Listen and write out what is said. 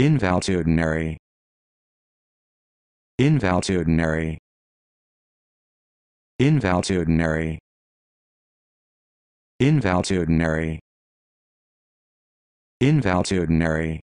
involutudinary involutudinary involutudinary involutudinary involutudinary